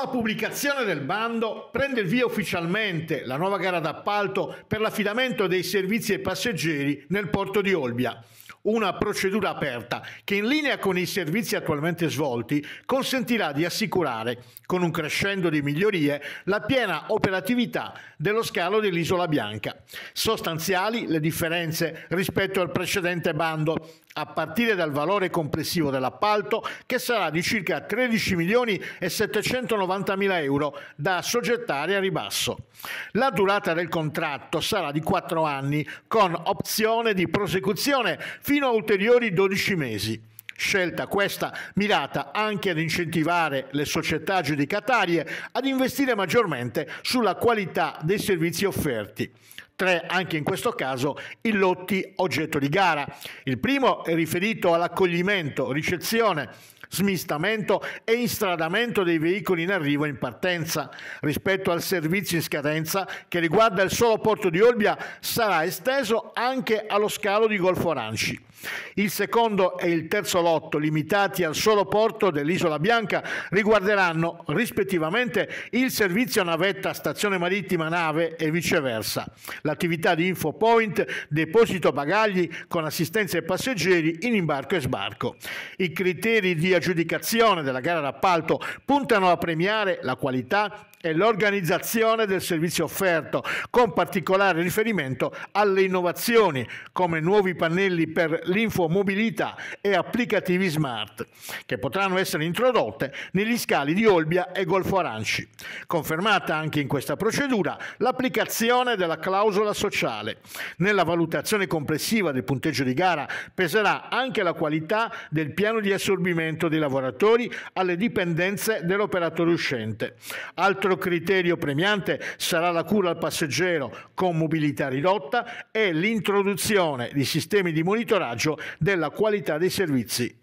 la pubblicazione del bando prende il via ufficialmente la nuova gara d'appalto per l'affidamento dei servizi ai passeggeri nel porto di Olbia. Una procedura aperta che in linea con i servizi attualmente svolti consentirà di assicurare, con un crescendo di migliorie, la piena operatività dello scalo dell'Isola Bianca. Sostanziali le differenze rispetto al precedente bando, a partire dal valore complessivo dell'appalto che sarà di circa 13 milioni e 790 90.000 euro da soggettare a ribasso. La durata del contratto sarà di 4 anni con opzione di prosecuzione fino a ulteriori 12 mesi. Scelta questa mirata anche ad incentivare le società giudicatarie ad investire maggiormente sulla qualità dei servizi offerti. Tre, anche in questo caso, i lotti oggetto di gara. Il primo è riferito all'accoglimento, ricezione smistamento e instradamento dei veicoli in arrivo e in partenza. Rispetto al servizio in scadenza che riguarda il solo porto di Olbia sarà esteso anche allo scalo di Golfo Aranci. Il secondo e il terzo lotto, limitati al solo porto dell'Isola Bianca, riguarderanno rispettivamente il servizio navetta stazione marittima nave e viceversa, l'attività di infopoint, deposito bagagli con assistenza ai passeggeri in imbarco e sbarco. I criteri di aggiudicazione della gara d'appalto puntano a premiare la qualità e l'organizzazione del servizio offerto, con particolare riferimento alle innovazioni come nuovi pannelli per l'infomobilità e applicativi smart, che potranno essere introdotte negli scali di Olbia e Golfo Aranci. Confermata anche in questa procedura l'applicazione della clausola sociale. Nella valutazione complessiva del punteggio di gara peserà anche la qualità del piano di assorbimento dei lavoratori alle dipendenze dell'operatore uscente. Altro altro criterio premiante sarà la cura al passeggero con mobilità ridotta e l'introduzione di sistemi di monitoraggio della qualità dei servizi